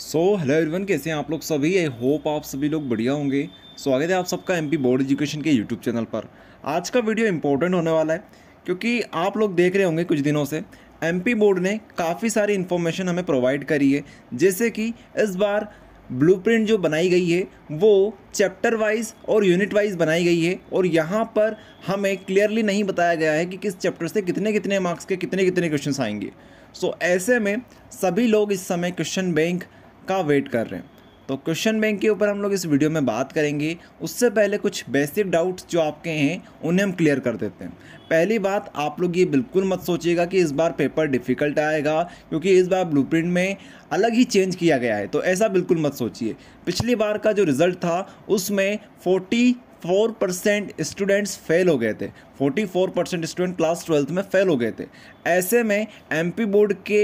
so hello everyone कैसे हैं आप लोग सभी आई होप आप सभी लोग बढ़िया होंगे स्वागत है आप सबका एमपी बोर्ड एजुकेशन के यूट्यूब चैनल पर आज का वीडियो इंपॉर्टेंट होने वाला है क्योंकि आप लोग देख रहे होंगे कुछ दिनों से एमपी बोर्ड ने काफ़ी सारी इन्फॉर्मेशन हमें प्रोवाइड करी है जैसे कि इस बार ब्लू जो बनाई गई है वो चैप्टर वाइज और यूनिट वाइज बनाई गई है और यहाँ पर हमें क्लियरली नहीं बताया गया है कि किस चैप्टर से कितने कितने मार्क्स के कितने कितने क्वेश्चन आएंगे सो so, ऐसे में सभी लोग इस समय क्वेश्चन बैंक का वेट कर रहे हैं तो क्वेश्चन बैंक के ऊपर हम लोग इस वीडियो में बात करेंगे उससे पहले कुछ बेसिक डाउट्स जो आपके हैं उन्हें हम क्लियर कर देते हैं पहली बात आप लोग ये बिल्कुल मत सोचिएगा कि इस बार पेपर डिफ़िकल्ट आएगा क्योंकि इस बार ब्लूप्रिंट में अलग ही चेंज किया गया है तो ऐसा बिल्कुल मत सोचिए पिछली बार का जो रिज़ल्ट था उसमें forty four percent students fail हो गए थे forty four percent student class twelfth में फेल हो गए थे ऐसे में एमपी बोर्ड के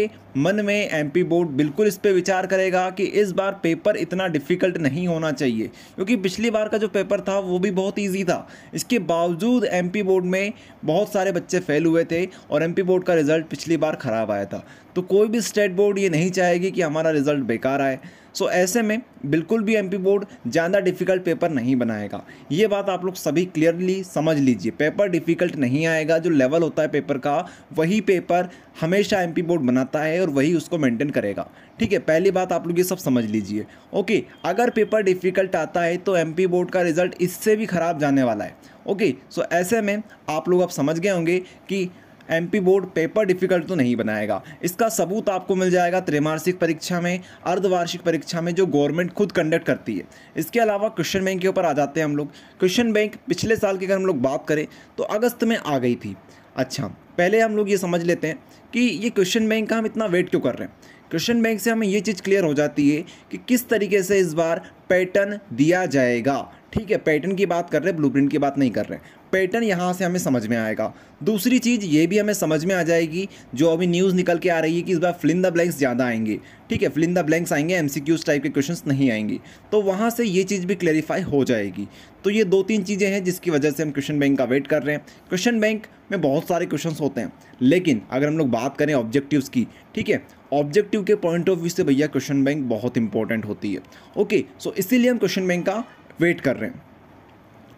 मन में एमपी बोर्ड बिल्कुल इस पर विचार करेगा कि इस बार पेपर इतना डिफ़िकल्ट नहीं होना चाहिए क्योंकि पिछली बार का जो पेपर था वो भी बहुत ईजी था इसके बावजूद एमपी बोर्ड में बहुत सारे बच्चे फेल हुए थे और एमपी बोर्ड का रिज़ल्ट पिछली बार ख़राब आया था तो कोई भी स्टेट बोर्ड ये नहीं चाहेगी कि हमारा रिज़ल्ट बेकार आए सो so, ऐसे में बिल्कुल भी एमपी बोर्ड ज़्यादा डिफ़िकल्ट पेपर नहीं बनाएगा ये बात आप लोग सभी क्लियरली समझ लीजिए पेपर डिफ़िकल्ट नहीं आएगा जो लेवल होता है पेपर का वही पेपर हमेशा एम बोर्ड बनाता है और वही उसको मेंटेन करेगा ठीक है पहली बात आप लोग ये सब समझ लीजिए ओके अगर पेपर डिफ़िकल्ट आता है तो एम बोर्ड का रिज़ल्ट इससे भी ख़राब जाने वाला है ओके सो ऐसे में आप लोग अब समझ गए होंगे कि एमपी बोर्ड पेपर डिफिकल्ट तो नहीं बनाएगा इसका सबूत आपको मिल जाएगा त्रिमासिक परीक्षा में अर्धवार्षिक परीक्षा में जो गवर्नमेंट खुद कंडक्ट करती है इसके अलावा क्वेश्चन बैंक के ऊपर आ जाते हैं हम लोग क्वेश्चन बैंक पिछले साल की अगर हम लोग बात करें तो अगस्त में आ गई थी अच्छा पहले हम लोग ये समझ लेते हैं कि ये क्वेश्चन बैंक का हम इतना वेट क्यों कर रहे हैं क्वेश्चन बैंक से हमें ये चीज़ क्लियर हो जाती है कि किस तरीके से इस बार पैटर्न दिया जाएगा ठीक है पैटर्न की बात कर रहे हैं ब्लूप्रिंट की बात नहीं कर रहे हैं पैटर्न यहाँ से हमें समझ में आएगा दूसरी चीज़ ये भी हमें समझ में आ जाएगी जो अभी न्यूज़ निकल के आ रही है कि इस बार फ्लिन द ब्लैंक्स ज़्यादा आएंगे ठीक है फिलिंग द ब्लैंक्स आएंगे एम टाइप के क्वेश्चन नहीं आएंगे तो वहाँ से ये चीज़ भी क्लैरिफाई हो जाएगी तो ये दो तीन चीज़ें हैं जिसकी वजह से हम क्वेश्चन बैंक का वेट कर रहे हैं क्वेश्चन बैंक में बहुत सारे क्वेश्चन होते हैं लेकिन अगर हम लोग बात करें ऑब्जेक्टिव की ठीक है ऑब्जेक्टिव के पॉइंट ऑफ व्यू से भैया क्वेश्चन बैंक बहुत इंपॉर्टेंट होती है ओके सो इसीलिए हम क्वेश्चन बैंक का वेट कर रहे हैं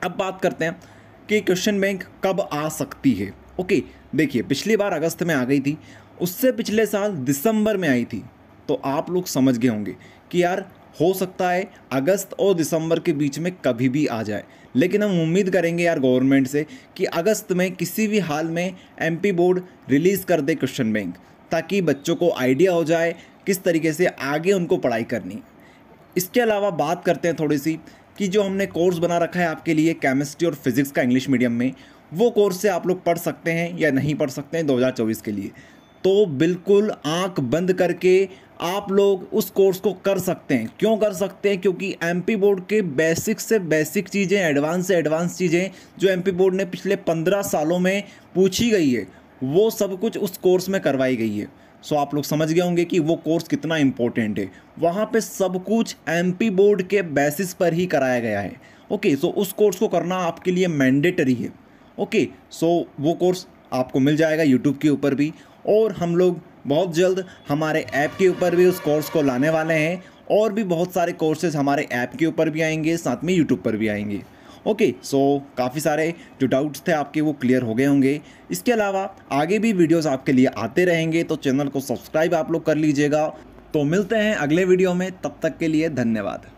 अब बात करते हैं कि क्वेश्चन बैंक कब आ सकती है ओके देखिए पिछली बार अगस्त में आ गई थी उससे पिछले साल दिसंबर में आई थी तो आप लोग समझ गए होंगे कि यार हो सकता है अगस्त और दिसंबर के बीच में कभी भी आ जाए लेकिन हम उम्मीद करेंगे यार गवर्नमेंट से कि अगस्त में किसी भी हाल में एमपी बोर्ड रिलीज़ कर दे क्वेश्चन बैंक ताकि बच्चों को आइडिया हो जाए किस तरीके से आगे उनको पढ़ाई करनी इसके अलावा बात करते हैं थोड़ी सी कि जो हमने कोर्स बना रखा है आपके लिए केमिस्ट्री और फिजिक्स का इंग्लिश मीडियम में वो कोर्स से आप लोग पढ़ सकते हैं या नहीं पढ़ सकते हैं 2024 के लिए तो बिल्कुल आंख बंद करके आप लोग उस कोर्स को कर सकते हैं क्यों कर सकते हैं क्योंकि एम बोर्ड के बेसिक से बेसिक चीज़ें एडवांस से एडवांस चीज़ें जो एम बोर्ड ने पिछले पंद्रह सालों में पूछी गई है वो सब कुछ उस कोर्स में करवाई गई है सो आप लोग समझ गए होंगे कि वो कोर्स कितना इम्पोर्टेंट है वहाँ पे सब कुछ एम बोर्ड के बेसिस पर ही कराया गया है ओके सो उस कोर्स को करना आपके लिए मैंडेटरी है ओके सो वो कोर्स आपको मिल जाएगा यूट्यूब के ऊपर भी और हम लोग बहुत जल्द हमारे ऐप के ऊपर भी उस कोर्स को लाने वाले हैं और भी बहुत सारे कोर्सेज हमारे ऐप के ऊपर भी आएंगे साथ में यूट्यूब पर भी आएंगे ओके सो काफ़ी सारे जो डाउट्स थे आपके वो क्लियर हो गए होंगे इसके अलावा आगे भी वीडियोस आपके लिए आते रहेंगे तो चैनल को सब्सक्राइब आप लोग कर लीजिएगा तो मिलते हैं अगले वीडियो में तब तक के लिए धन्यवाद